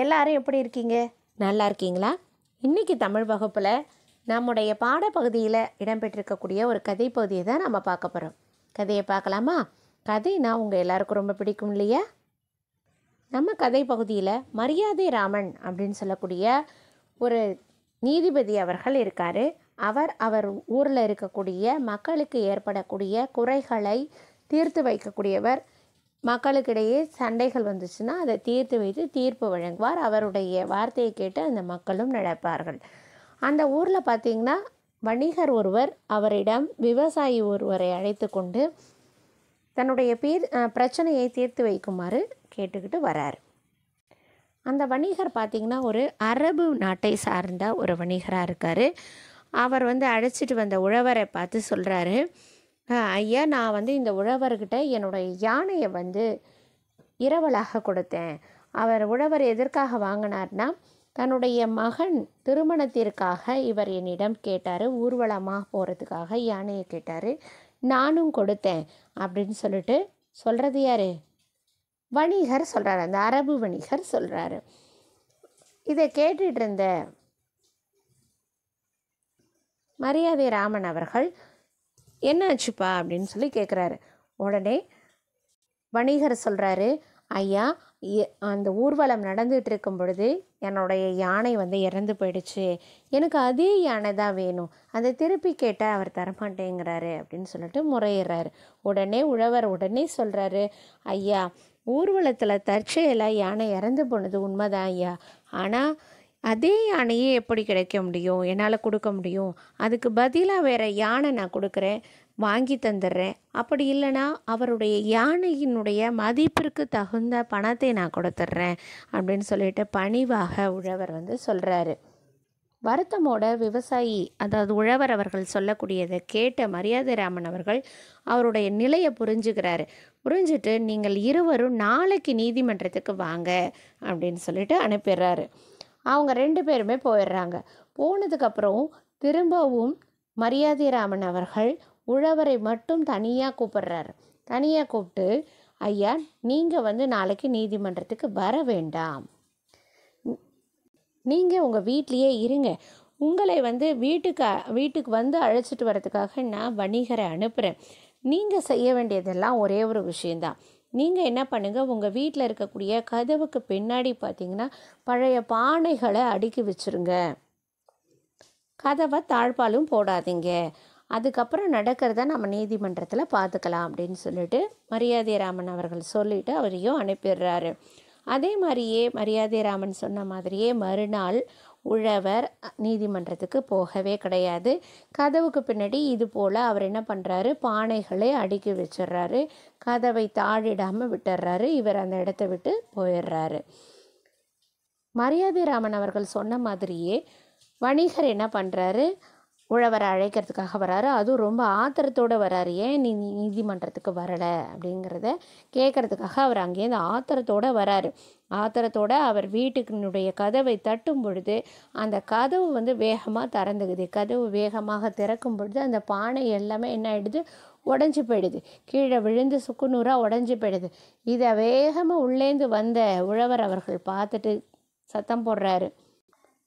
எல்லாரும் எப்படி இருக்கீங்க நல்லா இருக்கீங்களா இன்றைக்கி தமிழ் வகுப்பில் நம்முடைய பாடப்பகுதியில் இடம்பெற்றிருக்கக்கூடிய ஒரு கதை பகுதியை தான் நம்ம பார்க்க போகிறோம் கதையை பார்க்கலாமா கதைனா உங்கள் எல்லாருக்கும் ரொம்ப பிடிக்கும் இல்லையா நம்ம கதை பகுதியில் மரியாதை ராமன் அப்படின்னு சொல்லக்கூடிய ஒரு நீதிபதி அவர்கள் இருக்கார் அவர் அவர் ஊரில் இருக்கக்கூடிய மக்களுக்கு ஏற்படக்கூடிய குறைகளை தீர்த்து வைக்கக்கூடியவர் மக்களுக்கிடையே சண்டைகள் வந்துச்சுன்னா அதை தீர்த்து வைத்து தீர்ப்பு வழங்குவார் அவருடைய வார்த்தையை கேட்டு அந்த மக்களும் நடப்பார்கள் அந்த ஊரில் பார்த்திங்கன்னா வணிகர் ஒருவர் அவரிடம் விவசாயி ஒருவரை அழைத்து கொண்டு தன்னுடைய பீர் பிரச்சனையை தீர்த்து வைக்குமாறு கேட்டுக்கிட்டு வரார் அந்த வணிகர் பார்த்திங்கன்னா ஒரு அரபு நாட்டை சார்ந்த ஒரு வணிகராக இருக்கார் அவர் வந்து அழைச்சிட்டு வந்த உழவரை பார்த்து சொல்கிறாரு ஐயா நான் வந்து இந்த உழவர்கிட்ட என்னுடைய யானையை வந்து இரவலாக கொடுத்தேன் அவர் உழவர் எதற்காக வாங்கினார்னா தன்னுடைய மகன் திருமணத்திற்காக இவர் என்னிடம் கேட்டார் ஊர்வலமாக போகிறதுக்காக யானையை கேட்டார் நானும் கொடுத்தேன் அப்படின்னு சொல்லிட்டு சொல்கிறது யார் வணிகர் சொல்கிறார் அந்த அரபு வணிகர் சொல்கிறாரு இதை கேட்டுட்டு இருந்த மரியாதை ராமன் அவர்கள் என்ன ஆச்சுப்பா அப்படின்னு சொல்லி கேட்குறாரு உடனே வணிகர் சொல்கிறாரு ஐயா அந்த ஊர்வலம் நடந்துகிட்டு இருக்கும் பொழுது என்னுடைய யானை வந்து இறந்து போயிடுச்சு எனக்கு அதே யானை தான் வேணும் அதை திருப்பி கேட்டால் அவர் தரமாட்டேங்கிறாரு அப்படின்னு சொல்லிட்டு முறையிடுறாரு உடனே உழவர் உடனே சொல்கிறாரு ஐயா ஊர்வலத்தில் தற்செயலாக யானை இறந்து போனது உண்மைதான் ஐயா ஆனால் அதே யானையே எப்படி கிடைக்க முடியும் என்னால் கொடுக்க முடியும் அதுக்கு பதிலாக வேறு யானை நான் கொடுக்குறேன் வாங்கி தந்துடுறேன் அப்படி இல்லைனா அவருடைய யானையினுடைய மதிப்பிற்கு தகுந்த பணத்தை நான் கொடுத்துட்றேன் அப்படின்னு சொல்லிட்டு பணிவாக உழவர் வந்து சொல்கிறாரு வருத்தமோட விவசாயி அதாவது உழவர் அவர்கள் சொல்லக்கூடியதை கேட்ட மரியாதை ராமன் அவர்கள் அவருடைய நிலையை புரிஞ்சுக்கிறாரு புரிஞ்சுட்டு நீங்கள் இருவரும் நாளைக்கு நீதிமன்றத்துக்கு வாங்க அப்படின்னு சொல்லிட்டு அனுப்பிடுறாரு அவங்க ரெண்டு பேருமே போயிடுறாங்க போனதுக்கப்புறம் திரும்பவும் மரியாதை ராமன் அவர்கள் உழவரை மட்டும் தனியாக கூப்பிடுறாரு தனியாக கூப்பிட்டு ஐயா நீங்கள் வந்து நாளைக்கு நீதிமன்றத்துக்கு வர வேண்டாம் நீங்கள் உங்கள் வீட்லேயே இருங்க உங்களை வந்து வீட்டுக்கு வீட்டுக்கு வந்து அழைச்சிட்டு வரதுக்காக நான் வணிகரை அனுப்புகிறேன் நீங்கள் செய்ய வேண்டியதெல்லாம் ஒரே ஒரு விஷயந்தான் நீங்கள் என்ன பண்ணுங்கள் உங்கள் வீட்டில் இருக்கக்கூடிய கதவுக்கு பின்னாடி பார்த்தீங்கன்னா பழைய பானைகளை அடுக்கி வச்சுருங்க கதவை தாழ்பாலும் போடாதீங்க அதுக்கப்புறம் நடக்கிறத நம்ம நீதிமன்றத்தில் பார்த்துக்கலாம் அப்படின்னு சொல்லிட்டு மரியாதை ராமன் அவர்கள் சொல்லிவிட்டு அவரையும் அனுப்பிடுறாரு அதே மாதிரியே மரியாதை ராமன் சொன்ன மாதிரியே மறுநாள் உழவர் நீதிமன்றத்துக்கு போகவே கிடையாது கதவுக்கு பின்னாடி இது போல் அவர் என்ன பண்ணுறாரு பானைகளை அடுக்கி வச்சிடுறாரு கதவை தாழிடாமல் விட்டுடுறாரு இவர் அந்த இடத்த விட்டு போயிடுறாரு மரியாதை ராமன் அவர்கள் சொன்ன மாதிரியே வணிகர் என்ன பண்ணுறாரு உழவரை அழைக்கிறதுக்காக வராரு அதுவும் ரொம்ப ஆத்திரத்தோடு வராரு ஏன் நீ நீதிமன்றத்துக்கு வரலை அப்படிங்கிறத கேட்குறதுக்காக அவர் அங்கேருந்து ஆத்திரத்தோடு வராரு ஆத்திரத்தோடு அவர் வீட்டுக்குனுடைய கதவை தட்டும் பொழுது அந்த கதவு வந்து வேகமாக திறந்துக்குது கதவு வேகமாக திறக்கும் பொழுது அந்த பானை எல்லாமே என்ன ஆகிடுது உடஞ்சி போயிடுது கீழே விழுந்து சுக்குநூறாக உடஞ்சி போயிடுது இதை வேகமாக உள்ளேந்து வந்த உழவர் அவர்கள் பார்த்துட்டு சத்தம் போடுறாரு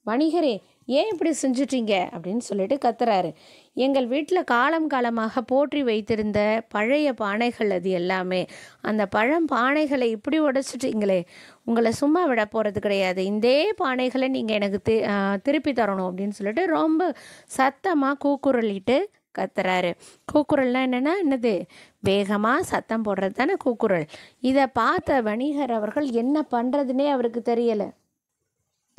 வணிகரே ஏன் இப்படி செஞ்சிட்டீங்க அப்படின்னு சொல்லிட்டு கத்துறாரு எங்கள் வீட்டில் காலம் காலமாக போற்றி வைத்திருந்த பழைய பானைகள் அது எல்லாமே அந்த பழம் பானைகளை இப்படி உடைச்சிட்டீங்களே உங்களை சும்மா விட போகிறது கிடையாது இதே பானைகளை நீங்கள் எனக்கு தி திருப்பி தரணும் அப்படின்னு சொல்லிட்டு ரொம்ப சத்தமாக கூக்குரலிட்டு கத்துறாரு கூக்குரல்னால் என்னென்னா என்னது வேகமாக சத்தம் போடுறது தானே கூக்குரல் இதை பார்த்த வணிகர் அவர்கள் என்ன பண்ணுறதுனே அவருக்கு தெரியலை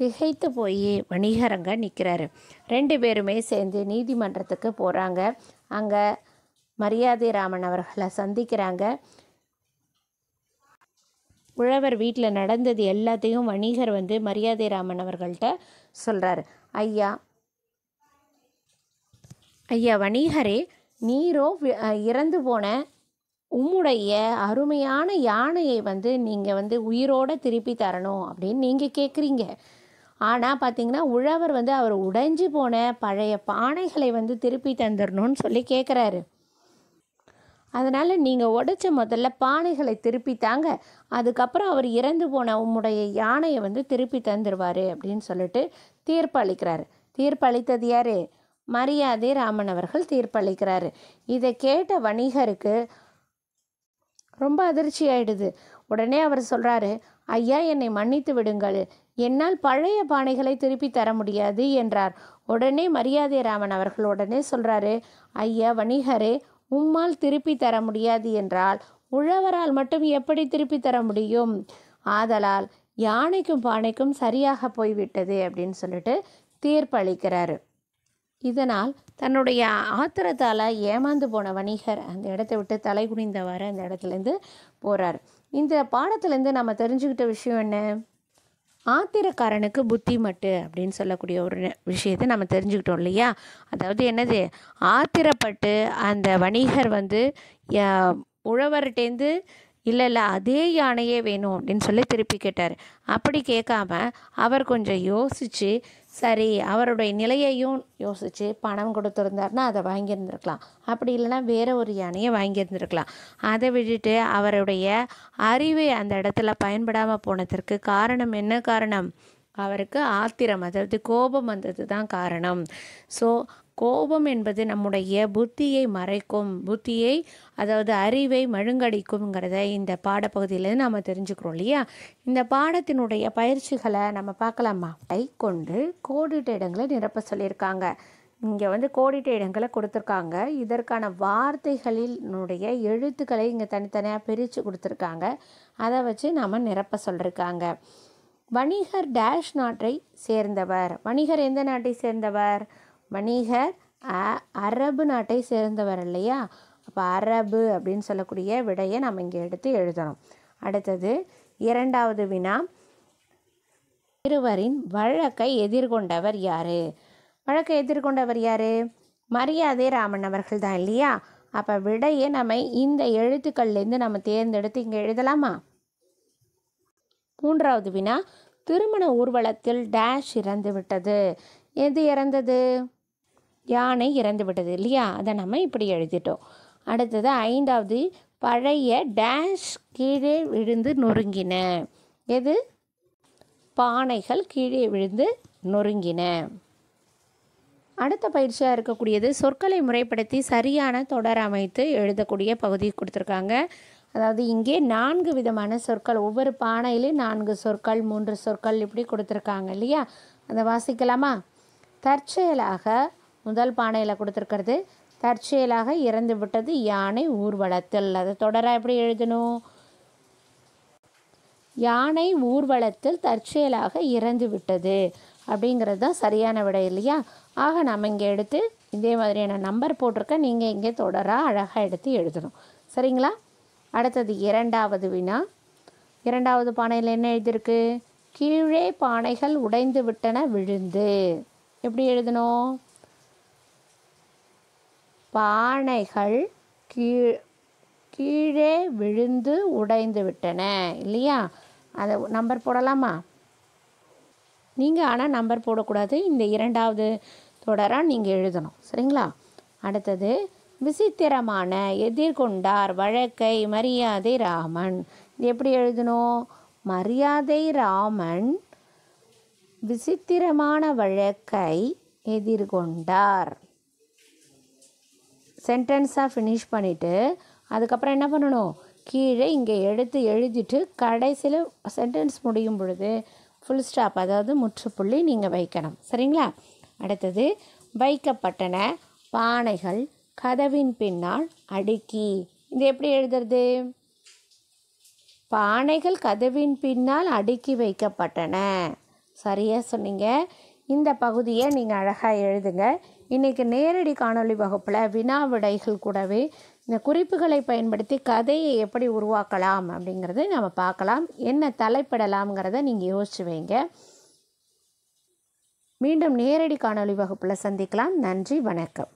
திகைத்து போய் வணிகரங்க நிற்கிறாரு ரெண்டு பேருமே சேர்ந்து நீதிமன்றத்துக்கு போகிறாங்க அங்கே மரியாதை ராமன் அவர்களை சந்திக்கிறாங்க உழவர் வீட்டில் நடந்தது எல்லாத்தையும் வணிகர் வந்து மரியாதை ராமன் அவர்கள்ட்ட சொல்கிறார் ஐயா ஐயா வணிகரே நீரோ இறந்து போன உம்முடைய அருமையான யானையை வந்து நீங்கள் வந்து உயிரோடு திருப்பி தரணும் அப்படின்னு நீங்கள் கேட்குறீங்க ஆனால் பார்த்திங்கன்னா உழவர் வந்து அவர் உடைஞ்சு போன பழைய பானைகளை வந்து திருப்பி தந்துடணும்னு சொல்லி கேட்குறாரு அதனால் நீங்கள் உடைச்ச முதல்ல பானைகளை திருப்பி தாங்க அதுக்கப்புறம் அவர் இறந்து போன உம்முடைய யானையை வந்து திருப்பி தந்துடுவார் அப்படின்னு சொல்லிட்டு தீர்ப்பு தீர்ப்பு தீர்ப்பளித்தது யார் மரியாதை ராமன் அவர்கள் தீர்ப்பளிக்கிறாரு இதை கேட்ட வணிகருக்கு ரொம்ப அதிர்ச்சி ஆயிடுது உடனே அவர் சொல்கிறாரு ஐயா என்னை மன்னித்து விடுங்கள் என்னால் பழைய பானைகளை திருப்பி தர முடியாது என்றார் உடனே மரியாதை ராமன் அவர்கள் உடனே சொல்கிறாரு ஐயா வணிகரே உம்மால் திருப்பி தர முடியாது என்றால் உழவரால் மட்டும் எப்படி திருப்பி தர முடியும் ஆதலால் யானைக்கும் பானைக்கும் சரியாக போய்விட்டது அப்படின்னு சொல்லிட்டு தீர்ப்பளிக்கிறாரு இதனால் தன்னுடைய ஆத்திரத்தால் ஏமாந்து போன வணிகர் அந்த இடத்தை விட்டு தலை குனிந்தவாறு அந்த இடத்துலேருந்து போகிறார் இந்த பாடத்துலேருந்து நம்ம தெரிஞ்சுக்கிட்ட விஷயம் என்ன ஆத்திரக்காரனுக்கு புத்தி மட்டு அப்படின்னு சொல்லக்கூடிய ஒரு விஷயத்தை நம்ம தெரிஞ்சுக்கிட்டோம் இல்லையா அதாவது என்னது ஆத்திரப்பட்டு அந்த வணிகர் வந்து உழவர்கிட்டேருந்து இல்லை இல்லை அதே யானையே வேணும் அப்படின்னு சொல்லி திருப்பி கேட்டார் அப்படி கேட்காம அவர் கொஞ்சம் யோசித்து சரி அவருடைய நிலையையும் யோசித்து பணம் கொடுத்துருந்தாருன்னா அதை வாங்கியிருந்துருக்கலாம் அப்படி இல்லைன்னா வேறு ஒரு யானையை வாங்கியிருந்துருக்கலாம் அதை விட்டுட்டு அவருடைய அறிவை அந்த இடத்துல பயன்படாமல் போனதற்கு காரணம் என்ன காரணம் அவருக்கு ஆத்திரம் அதாவது கோபம் வந்தது தான் காரணம் ஸோ கோபம் என்பது நம்முடைய புத்தியை மறைக்கும் புத்தியை அதாவது அறிவை மழுங்கடிக்கும்ங்கிறத இந்த பாடப்பகுதியிலேருந்து நாம் தெரிஞ்சுக்கிறோம் இல்லையா இந்த பாடத்தினுடைய பயிற்சிகளை நம்ம பார்க்கலாமா கை கொண்டு கோடிட்ட இடங்களை நிரப்ப சொல்லியிருக்காங்க இங்கே வந்து கோடிட்ட இடங்களை கொடுத்துருக்காங்க இதற்கான வார்த்தைகளினுடைய எழுத்துக்களை இங்கே தனித்தனியாக பிரித்து கொடுத்துருக்காங்க அதை வச்சு நாம் நிரப்ப சொல்லியிருக்காங்க வணிகர் டேஷ் நாட்டை சேர்ந்தவர் வணிகர் எந்த நாட்டை சேர்ந்தவர் வணிகர் அரபு நாட்டை சேர்ந்தவர் இல்லையா அப்போ அரபு அப்படின்னு சொல்லக்கூடிய விடையை நம்ம இங்கே எடுத்து எழுதணும் அடுத்தது இரண்டாவது வினா இருவரின் வழக்கை எதிர்கொண்டவர் யார் வழக்கை எதிர்கொண்டவர் யார் மரியாதை ராமன் அவர்கள் தான் இல்லையா அப்போ விடையை நம்ம இந்த எழுத்துக்கள்லேருந்து நம்ம தேர்ந்தெடுத்து இங்கே எழுதலாமா மூன்றாவது வினா திருமண ஊர்வலத்தில் டேஷ் இறந்து விட்டது எது இறந்தது யானை இறந்துவிட்டது இல்லையா அதை நம்ம இப்படி எழுதிட்டோம் அடுத்தது ஐந்தாவது பழைய டேஷ் கீழே விழுந்து நொறுங்கின எது பானைகள் கீழே விழுந்து நொறுங்கின அடுத்த பயிற்சியாக இருக்கக்கூடியது சொற்களை முறைப்படுத்தி சரியான தொடர் அமைத்து எழுதக்கூடிய பகுதி கொடுத்துருக்காங்க அதாவது இங்கே நான்கு விதமான சொற்கள் ஒவ்வொரு பானையிலும் நான்கு சொற்கள் மூன்று சொற்கள் இப்படி கொடுத்துருக்காங்க இல்லையா அதை வாசிக்கலாமா தற்செயலாக முதல் பானையில் கொடுத்துருக்கிறது தற்செயலாக இறந்து விட்டது யானை ஊர்வலத்தில் அதை தொடர எப்படி எழுதணும் யானை ஊர்வலத்தில் தற்செயலாக இறந்து விட்டது அப்படிங்கிறது தான் சரியான விடை இல்லையா ஆக நம்ம இங்கே எடுத்து இதே மாதிரியான நம்பர் போட்டிருக்க நீங்கள் இங்கே தொடராக அழகாக எடுத்து எழுதணும் சரிங்களா அடுத்தது இரண்டாவது வினா இரண்டாவது பானையில் என்ன எழுதியிருக்கு கீழே பானைகள் உடைந்து விட்டன விழுந்து எப்படி எழுதணும் பானைகள் கீழ் கீழே விழுந்து உடைந்து விட்டன இல்லையா அதை நம்பர் போடலாமா நீங்கள் ஆனால் நம்பர் போடக்கூடாது இந்த இரண்டாவது தொடராக நீங்கள் எழுதணும் சரிங்களா அடுத்தது விசித்திரமான எதிர்கொண்டார் வழக்கை மரியாதை ராமன் இது எப்படி எழுதணும் மரியாதை ராமன் விசித்திரமான வழக்கை எதிர்கொண்டார் சென்டென்ஸாக ஃபினிஷ் பண்ணிவிட்டு அதுக்கப்புறம் என்ன பண்ணணும் கீழே இங்கே எடுத்து எழுதிட்டு கடைசியில் சென்டென்ஸ் முடியும் பொழுது ஃபுல் ஸ்டாப் அதாவது முற்றுப்புள்ளி நீங்கள் வைக்கணும் சரிங்களா அடுத்தது வைக்கப்பட்டன பானைகள் கதவின் பின்னால் அடுக்கி இது எப்படி எழுதுறது பானைகள் கதவின் பின்னால் அடுக்கி வைக்கப்பட்டன சரியாக சொன்னீங்க இந்த பகுதியை நீங்கள் அழகாக எழுதுங்க இன்றைக்கி நேரடி காணொலி வகுப்பில் வினா விடைகள் கூடவே இந்த குறிப்புகளை பயன்படுத்தி கதையை எப்படி உருவாக்கலாம் அப்படிங்கிறது நம்ம பார்க்கலாம் என்ன தலைப்பிடலாம்ங்கிறத நீங்கள் யோசிச்சு வைங்க மீண்டும் நேரடி காணொலி வகுப்பில் சந்திக்கலாம் நன்றி வணக்கம்